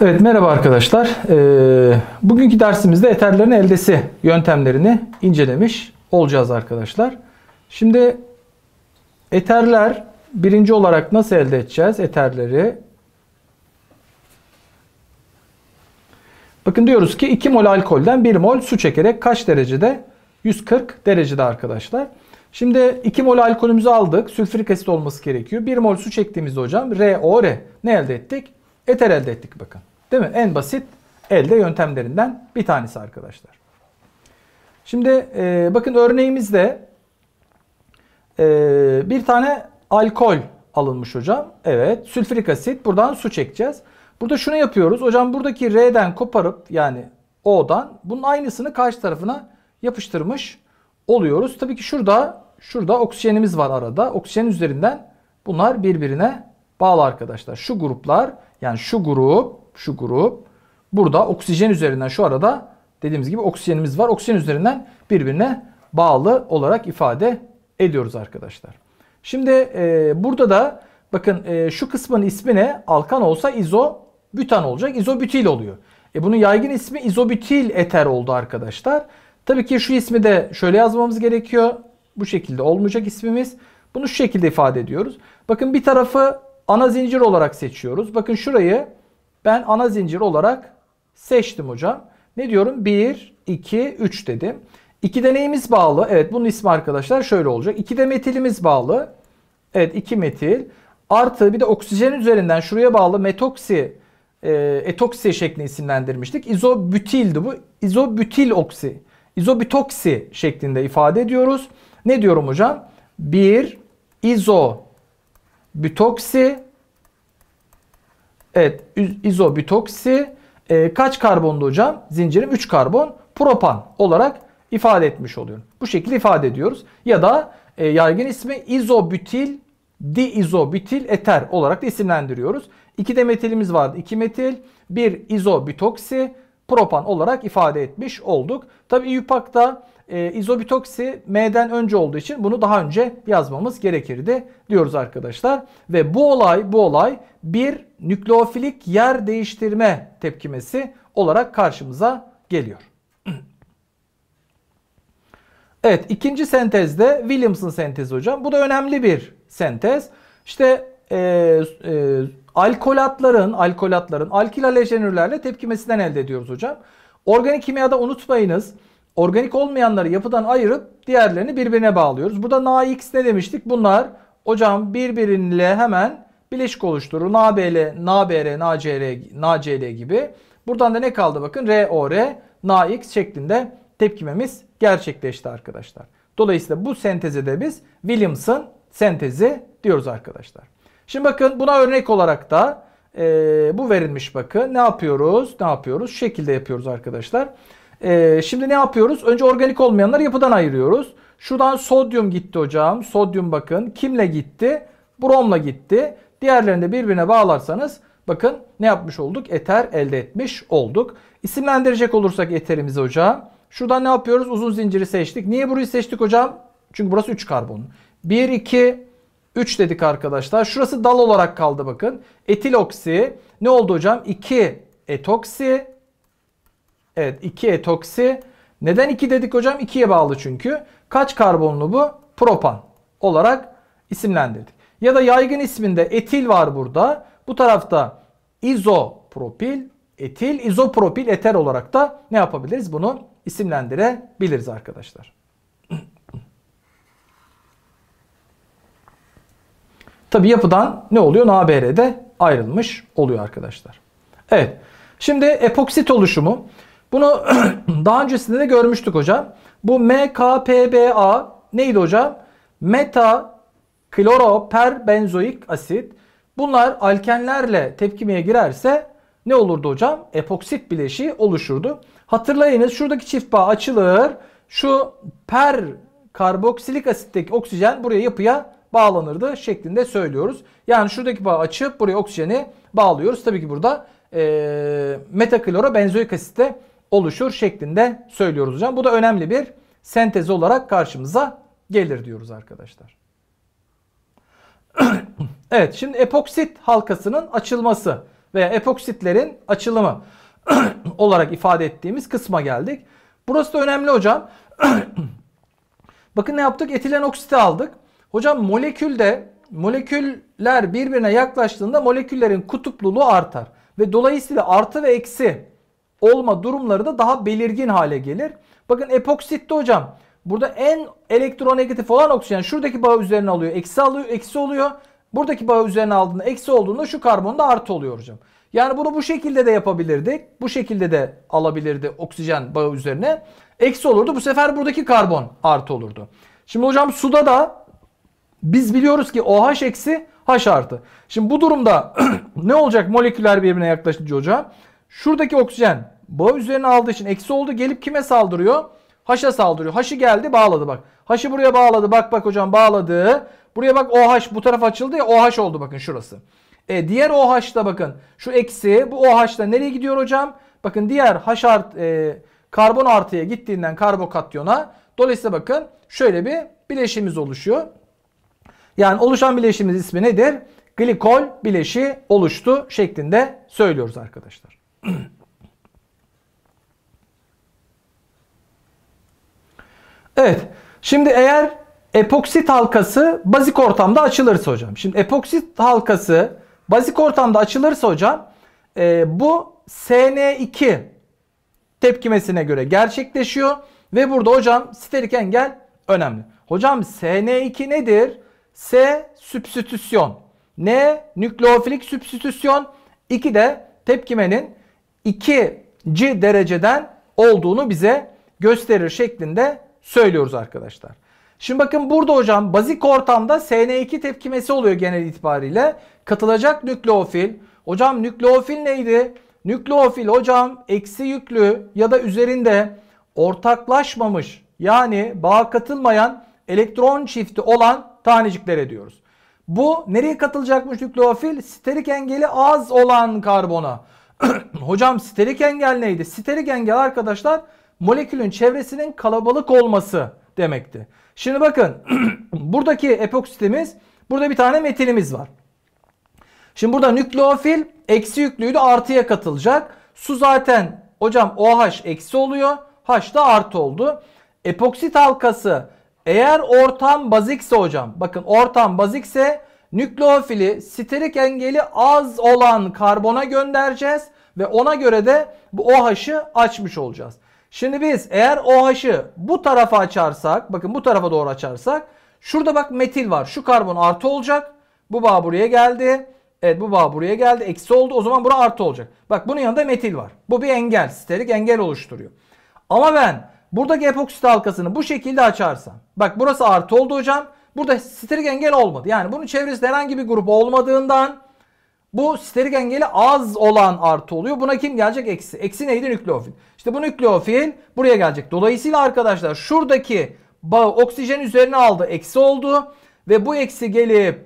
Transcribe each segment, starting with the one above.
Evet merhaba arkadaşlar. Ee, bugünkü dersimizde eterlerin eldesi yöntemlerini incelemiş olacağız arkadaşlar. Şimdi eterler birinci olarak nasıl elde edeceğiz eterleri? Bakın diyoruz ki 2 mol alkolden 1 mol su çekerek kaç derecede? 140 derecede arkadaşlar. Şimdi 2 mol alkolümüzü aldık. Sülfürik asit olması gerekiyor. 1 mol su çektiğimizde hocam ROR e ne elde ettik? eter elde ettik bakın. Değil mi? En basit elde yöntemlerinden bir tanesi arkadaşlar. Şimdi e, bakın örneğimizde e, bir tane alkol alınmış hocam. Evet sülfürik asit buradan su çekeceğiz. Burada şunu yapıyoruz. Hocam buradaki R'den koparıp yani O'dan bunun aynısını karşı tarafına yapıştırmış oluyoruz. Tabii ki şurada şurada oksijenimiz var arada. Oksijen üzerinden bunlar birbirine bağlı arkadaşlar. Şu gruplar yani şu grup, şu grup burada oksijen üzerinden şu arada dediğimiz gibi oksijenimiz var. Oksijen üzerinden birbirine bağlı olarak ifade ediyoruz arkadaşlar. Şimdi e, burada da bakın e, şu kısmın ismi ne? Alkan olsa izobütan olacak. İzobütil oluyor. E, bunun yaygın ismi izobütil eter oldu arkadaşlar. Tabii ki şu ismi de şöyle yazmamız gerekiyor. Bu şekilde olmayacak ismimiz. Bunu şu şekilde ifade ediyoruz. Bakın bir tarafı ana zincir olarak seçiyoruz. Bakın şurayı ben ana zincir olarak seçtim hocam. Ne diyorum? 1, 2, 3 dedim. 2 deneyimiz bağlı. Evet bunun ismi arkadaşlar şöyle olacak. 2 de metilimiz bağlı. Evet 2 metil. Artı bir de oksijen üzerinden şuraya bağlı metoksi e, etoksi şeklini isimlendirmiştik. İzobütildi bu. İzobütil oksi. İzobütoksi şeklinde ifade ediyoruz. Ne diyorum hocam? 1 izo bütoksi evet izobütoksi e, ee, kaç karbonlu hocam? Zincirim 3 karbon propan olarak ifade etmiş oluyorum. Bu şekilde ifade ediyoruz. Ya da e, yaygın ismi izobütil diizobütil eter olarak da isimlendiriyoruz. 2 de metilimiz vardı. 2 metil, 1 izobütoksi propan olarak ifade etmiş olduk. Tabi IUPAC'ta e, izobitoksi M'den önce olduğu için bunu daha önce yazmamız gerekirdi diyoruz arkadaşlar. Ve bu olay bu olay bir nükleofilik yer değiştirme tepkimesi olarak karşımıza geliyor. Evet ikinci sentezde Williamson sentezi hocam. Bu da önemli bir sentez. İşte e, e, alkolatların, alkolatların alkil alejenürlerle tepkimesinden elde ediyoruz hocam. Organik kimyada unutmayınız Organik olmayanları yapıdan ayırıp diğerlerini birbirine bağlıyoruz. Burada NaX ne demiştik? Bunlar hocam birbirine hemen bileşik oluşturur. NaBL, NaBr, NaCR, NaCl gibi. Buradan da ne kaldı bakın? ROR, NaX şeklinde tepkimemiz gerçekleşti arkadaşlar. Dolayısıyla bu senteze de biz Williamson sentezi diyoruz arkadaşlar. Şimdi bakın buna örnek olarak da e, bu verilmiş bakın. Ne yapıyoruz? Ne yapıyoruz? Şu şekilde yapıyoruz arkadaşlar. Arkadaşlar. E, şimdi ne yapıyoruz? Önce organik olmayanları yapıdan ayırıyoruz. Şuradan sodyum gitti hocam. Sodyum bakın. Kimle gitti? Bromla gitti. Diğerlerini de birbirine bağlarsanız bakın ne yapmış olduk? Eter elde etmiş olduk. İsimlendirecek olursak eterimizi hocam. Şuradan ne yapıyoruz? Uzun zinciri seçtik. Niye burayı seçtik hocam? Çünkü burası 3 karbon. 1, 2, 3 dedik arkadaşlar. Şurası dal olarak kaldı bakın. Etil oksi ne oldu hocam? 2 etoksi Evet 2 etoksi. Neden 2 dedik hocam? 2'ye bağlı çünkü. Kaç karbonlu bu? Propan olarak isimlendirdik. Ya da yaygın isminde etil var burada. Bu tarafta izopropil, etil, izopropil eter olarak da ne yapabiliriz? Bunu isimlendirebiliriz arkadaşlar. Tabi yapıdan ne oluyor? NaBR'de ayrılmış oluyor arkadaşlar. Evet. Şimdi epoksit oluşumu bunu daha öncesinde de görmüştük hocam. Bu MKPBA neydi hocam? Meta kloroperbenzoik asit. Bunlar alkenlerle tepkimeye girerse ne olurdu hocam? Epoksit bileşiği oluşurdu. Hatırlayınız şuradaki çift bağ açılır. Şu per karboksilik asitteki oksijen buraya yapıya bağlanırdı şeklinde söylüyoruz. Yani şuradaki bağ açıp buraya oksijeni bağlıyoruz. Tabii ki burada e, metakloro benzoik asitte oluşur şeklinde söylüyoruz hocam. Bu da önemli bir sentez olarak karşımıza gelir diyoruz arkadaşlar. evet şimdi epoksit halkasının açılması veya epoksitlerin açılımı olarak ifade ettiğimiz kısma geldik. Burası da önemli hocam. Bakın ne yaptık? Etilen oksiti aldık. Hocam molekülde moleküller birbirine yaklaştığında moleküllerin kutupluluğu artar. Ve dolayısıyla artı ve eksi olma durumları da daha belirgin hale gelir. Bakın epoksitte hocam burada en elektronegatif olan oksijen şuradaki bağı üzerine alıyor. Eksi alıyor, eksi oluyor. Buradaki bağı üzerine aldığında eksi olduğunda şu karbonda artı oluyor hocam. Yani bunu bu şekilde de yapabilirdik. Bu şekilde de alabilirdi oksijen bağı üzerine. Eksi olurdu. Bu sefer buradaki karbon artı olurdu. Şimdi hocam suda da biz biliyoruz ki OH eksi H artı. Şimdi bu durumda ne olacak moleküller birbirine yaklaşınca hocam? Şuradaki oksijen boğa üzerine aldığı için eksi oldu. Gelip kime saldırıyor? Haşa saldırıyor. Haşı geldi bağladı bak. Haşı buraya bağladı. Bak bak hocam bağladı. Buraya bak OH bu taraf açıldı ya OH oldu bakın şurası. E, diğer OH'da bakın şu eksi bu OH'da nereye gidiyor hocam? Bakın diğer H art, e, karbon artıya gittiğinden karbokatyona. Dolayısıyla bakın şöyle bir bileşimiz oluşuyor. Yani oluşan bileşimiz ismi nedir? Glikol bileşi oluştu şeklinde söylüyoruz arkadaşlar. evet. Şimdi eğer epoksi halkası bazik ortamda açılırsa hocam. Şimdi epoksi halkası bazik ortamda açılırsa hocam e, bu SN2 tepkimesine göre gerçekleşiyor. Ve burada hocam sterik engel önemli. Hocam SN2 nedir? S sübstitüsyon. N nükleofilik sübstitüsyon. 2 de tepkimenin ikinci dereceden olduğunu bize gösterir şeklinde söylüyoruz arkadaşlar. Şimdi bakın burada hocam bazik ortamda SN2 tepkimesi oluyor genel itibariyle. Katılacak nükleofil. Hocam nükleofil neydi? Nükleofil hocam eksi yüklü ya da üzerinde ortaklaşmamış yani bağ katılmayan elektron çifti olan taneciklere diyoruz. Bu nereye katılacakmış nükleofil? Sterik engeli az olan karbona. Hocam sterik engel neydi? Sterik engel arkadaşlar molekülün çevresinin kalabalık olması demekti. Şimdi bakın buradaki epoksitimiz burada bir tane metilimiz var. Şimdi burada nükleofil eksi yüklüydü artıya katılacak. Su zaten hocam OH eksi oluyor. H da artı oldu. Epoksit halkası eğer ortam bazikse hocam bakın ortam bazikse Nükleofili sterik engeli az olan karbona göndereceğiz ve ona göre de bu OH'ı açmış olacağız. Şimdi biz eğer OH'ı bu tarafa açarsak bakın bu tarafa doğru açarsak şurada bak metil var. Şu karbon artı olacak. Bu bağ buraya geldi. Evet bu bağ buraya geldi. Eksi oldu. O zaman bura artı olacak. Bak bunun yanında metil var. Bu bir engel. Sterik engel oluşturuyor. Ama ben buradaki epoksit halkasını bu şekilde açarsam. Bak burası artı oldu hocam. Burada sterik engel olmadı. Yani bunun çevresinde herhangi bir grup olmadığından bu sterik engeli az olan artı oluyor. Buna kim gelecek? Eksi. Eksi neydi? Nükleofil. İşte bu nükleofil buraya gelecek. Dolayısıyla arkadaşlar şuradaki bağı oksijen üzerine aldı. Eksi oldu. Ve bu eksi gelip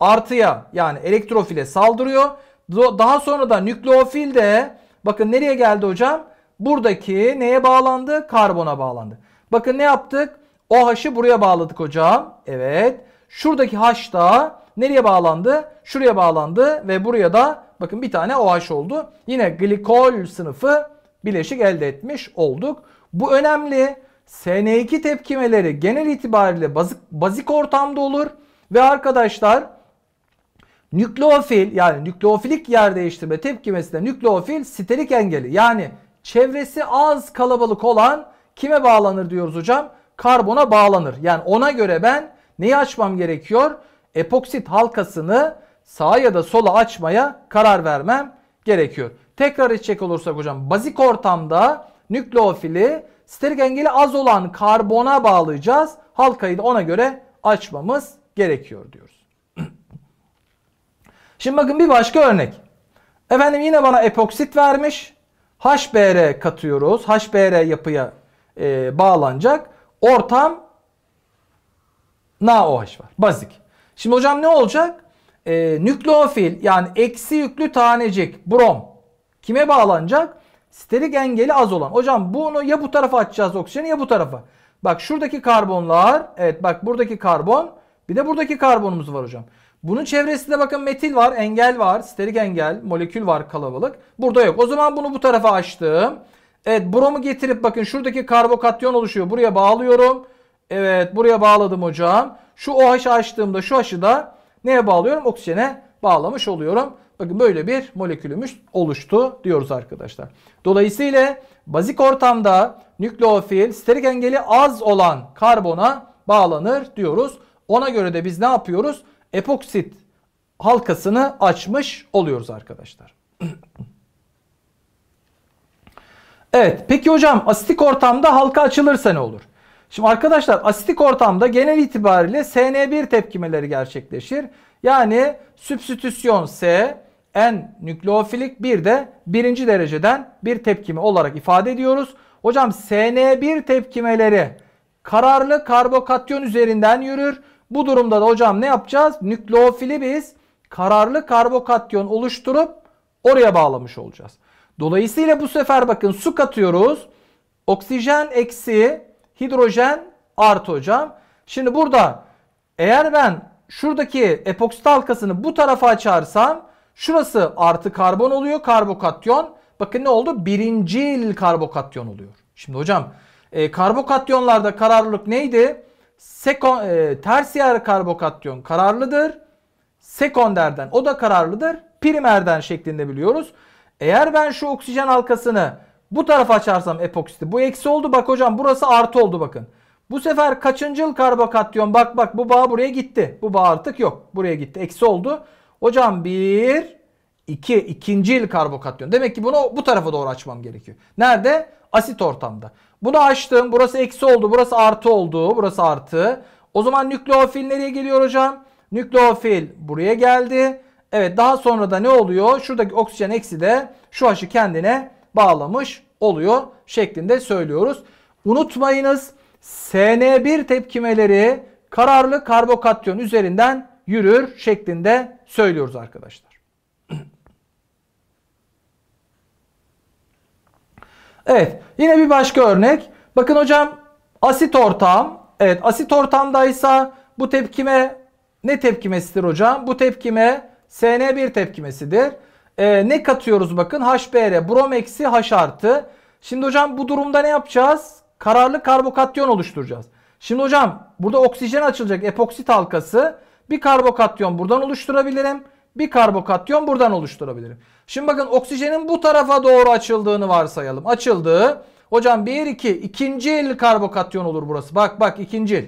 artıya yani elektrofile saldırıyor. Daha sonra da nükleofil de bakın nereye geldi hocam? Buradaki neye bağlandı? Karbona bağlandı. Bakın ne yaptık? O haşı buraya bağladık hocam. Evet. Şuradaki haş da nereye bağlandı? Şuraya bağlandı ve buraya da bakın bir tane OH oldu. Yine glikol sınıfı bileşik elde etmiş olduk. Bu önemli. SN2 tepkimeleri genel itibariyle bazik, bazik ortamda olur. Ve arkadaşlar nükleofil yani nükleofilik yer değiştirme tepkimesinde nükleofil sterik engeli. Yani çevresi az kalabalık olan kime bağlanır diyoruz hocam? karbona bağlanır. Yani ona göre ben neyi açmam gerekiyor? Epoksit halkasını sağa ya da sola açmaya karar vermem gerekiyor. Tekrar edecek olursak hocam bazik ortamda nükleofili sterik engeli az olan karbona bağlayacağız. Halkayı da ona göre açmamız gerekiyor diyoruz. Şimdi bakın bir başka örnek. Efendim yine bana epoksit vermiş. HBr katıyoruz. HBr yapıya e, bağlanacak ortam NaOH var. Bazik. Şimdi hocam ne olacak? Ee, nükleofil yani eksi yüklü tanecik brom kime bağlanacak? Sterik engeli az olan. Hocam bunu ya bu tarafa açacağız oksijeni ya bu tarafa. Bak şuradaki karbonlar. Evet bak buradaki karbon. Bir de buradaki karbonumuz var hocam. Bunun çevresinde bakın metil var, engel var, sterik engel, molekül var kalabalık. Burada yok. O zaman bunu bu tarafa açtım. Evet bromu getirip bakın şuradaki karbokatyon oluşuyor. Buraya bağlıyorum. Evet buraya bağladım hocam. Şu OH açtığımda şu aşı da neye bağlıyorum? Oksijene bağlamış oluyorum. Bakın böyle bir molekülümüz oluştu diyoruz arkadaşlar. Dolayısıyla bazik ortamda nükleofil sterik engeli az olan karbona bağlanır diyoruz. Ona göre de biz ne yapıyoruz? Epoksit halkasını açmış oluyoruz arkadaşlar. Evet peki hocam asitik ortamda halka açılırsa ne olur? Şimdi arkadaşlar asitik ortamda genel itibariyle SN1 tepkimeleri gerçekleşir. Yani substitüsyon, S, N nükleofilik bir de birinci dereceden bir tepkime olarak ifade ediyoruz. Hocam SN1 tepkimeleri kararlı karbokatyon üzerinden yürür. Bu durumda da hocam ne yapacağız? Nükleofili biz kararlı karbokatyon oluşturup oraya bağlamış olacağız. Dolayısıyla bu sefer bakın su katıyoruz. Oksijen eksi hidrojen artı hocam. Şimdi burada eğer ben şuradaki epoksi halkasını bu tarafa açarsam şurası artı karbon oluyor karbokatyon. Bakın ne oldu? Birinci karbokatyon oluyor. Şimdi hocam e, karbokatyonlarda kararlılık neydi? Seko, e, tersiyer karbokatyon kararlıdır. Sekonderden o da kararlıdır. Primerden şeklinde biliyoruz. Eğer ben şu oksijen halkasını bu tarafa açarsam epoksiti bu eksi oldu bak hocam burası artı oldu bakın. Bu sefer kaçıncıl karbokatyon bak bak bu bağ buraya gitti. Bu bağ artık yok buraya gitti eksi oldu. Hocam bir iki ikincil karbokatyon demek ki bunu bu tarafa doğru açmam gerekiyor. Nerede? Asit ortamda. Bunu açtım burası eksi oldu burası artı oldu burası artı. O zaman nükleofil nereye geliyor hocam? Nükleofil buraya geldi. Evet daha sonra da ne oluyor? Şuradaki oksijen eksi de şu haşı kendine bağlamış oluyor şeklinde söylüyoruz. Unutmayınız SN1 tepkimeleri kararlı karbokatyon üzerinden yürür şeklinde söylüyoruz arkadaşlar. Evet yine bir başka örnek. Bakın hocam asit ortam. Evet asit ortamdaysa bu tepkime ne tepkimesidir hocam? Bu tepkime SN1 tepkimesidir. Ee, ne katıyoruz bakın? HBr, brom eksi H artı. Şimdi hocam bu durumda ne yapacağız? Kararlı karbokatyon oluşturacağız. Şimdi hocam burada oksijen açılacak epoksit halkası. Bir karbokatyon buradan oluşturabilirim. Bir karbokatyon buradan oluşturabilirim. Şimdi bakın oksijenin bu tarafa doğru açıldığını varsayalım. Açıldı. Hocam 1, 2, ikinci el karbokatyon olur burası. Bak bak ikinci el.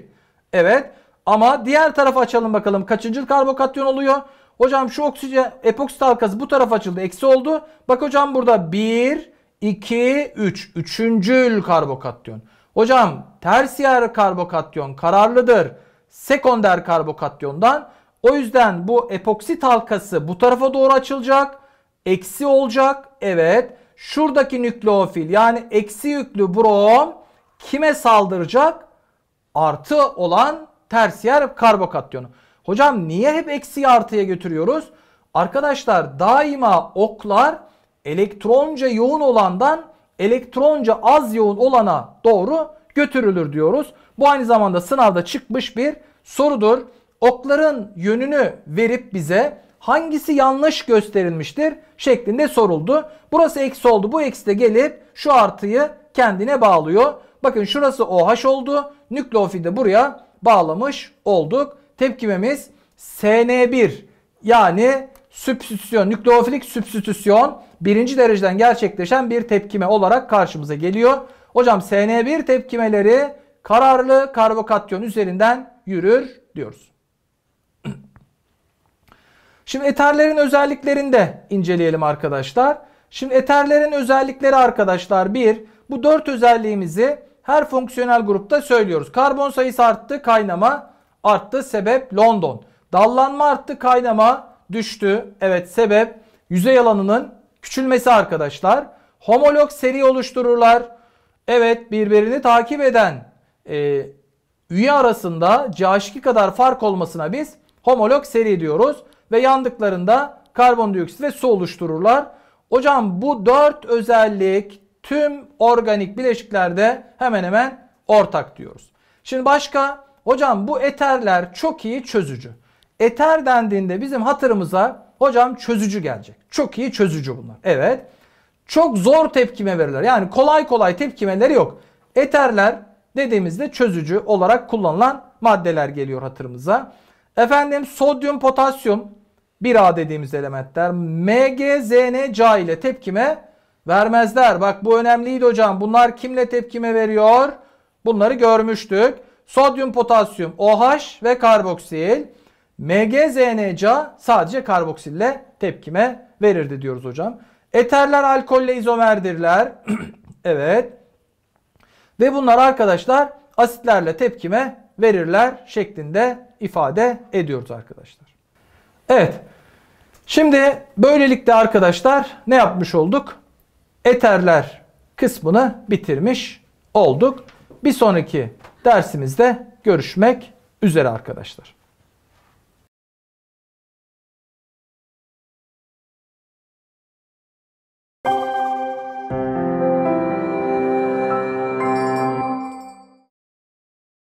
Evet ama diğer tarafa açalım bakalım. Kaçıncı karbokatyon oluyor? Hocam şu oksijen epoksi halkası bu taraf açıldı. Eksi oldu. Bak hocam burada 1, 2, 3. Üçüncül karbokatyon. Hocam tersiyer karbokatyon kararlıdır. Sekonder karbokatyondan. O yüzden bu epoksit halkası bu tarafa doğru açılacak. Eksi olacak. Evet. Şuradaki nükleofil yani eksi yüklü brom kime saldıracak? Artı olan tersiyer karbokatyonu. Hocam niye hep eksi artıya götürüyoruz? Arkadaşlar daima oklar elektronca yoğun olandan elektronca az yoğun olana doğru götürülür diyoruz. Bu aynı zamanda sınavda çıkmış bir sorudur. Okların yönünü verip bize hangisi yanlış gösterilmiştir şeklinde soruldu. Burası eksi oldu. Bu eksi de gelip şu artıyı kendine bağlıyor. Bakın şurası OH oldu. nükleofil de buraya bağlamış olduk tepkimemiz SN1 yani sübstitüsyon, nükleofilik sübstitüsyon birinci dereceden gerçekleşen bir tepkime olarak karşımıza geliyor. Hocam SN1 tepkimeleri kararlı karbokatyon üzerinden yürür diyoruz. Şimdi eterlerin özelliklerini de inceleyelim arkadaşlar. Şimdi eterlerin özellikleri arkadaşlar bir, bu dört özelliğimizi her fonksiyonel grupta söylüyoruz. Karbon sayısı arttı kaynama, arttı. Sebep London. Dallanma arttı, kaynama düştü. Evet sebep yüzey alanının küçülmesi arkadaşlar. Homolog seri oluştururlar. Evet birbirini takip eden e, üye arasında CH2 kadar fark olmasına biz homolog seri diyoruz. Ve yandıklarında karbondioksit ve su oluştururlar. Hocam bu dört özellik tüm organik bileşiklerde hemen hemen ortak diyoruz. Şimdi başka Hocam bu eterler çok iyi çözücü. Eter dendiğinde bizim hatırımıza hocam çözücü gelecek. Çok iyi çözücü bunlar. Evet. Çok zor tepkime verirler. Yani kolay kolay tepkimeleri yok. Eterler dediğimizde çözücü olarak kullanılan maddeler geliyor hatırımıza. Efendim sodyum, potasyum 1A dediğimiz elementler MgZn, Ca ile tepkime vermezler. Bak bu önemliydi hocam. Bunlar kimle tepkime veriyor? Bunları görmüştük sodyum, potasyum, OH ve karboksil. MgZnCa sadece karboksille tepkime verirdi diyoruz hocam. Eterler alkolle izomerdirler. evet. Ve bunlar arkadaşlar asitlerle tepkime verirler şeklinde ifade ediyoruz arkadaşlar. Evet. Şimdi böylelikle arkadaşlar ne yapmış olduk? Eterler kısmını bitirmiş olduk. Bir sonraki dersimizde görüşmek üzere arkadaşlar.